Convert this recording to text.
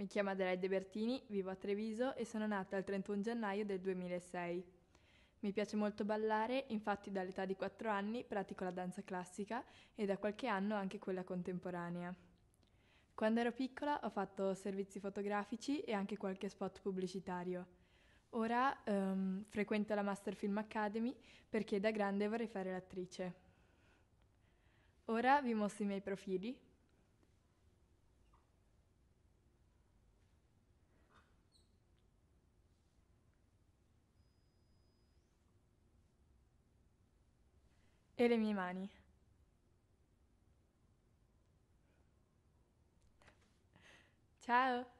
Mi chiamo Adelaide Bertini, vivo a Treviso e sono nata il 31 gennaio del 2006. Mi piace molto ballare, infatti dall'età di 4 anni pratico la danza classica e da qualche anno anche quella contemporanea. Quando ero piccola ho fatto servizi fotografici e anche qualche spot pubblicitario. Ora ehm, frequento la Master Film Academy perché da grande vorrei fare l'attrice. Ora vi mostro i miei profili, e le mie mani. Ciao!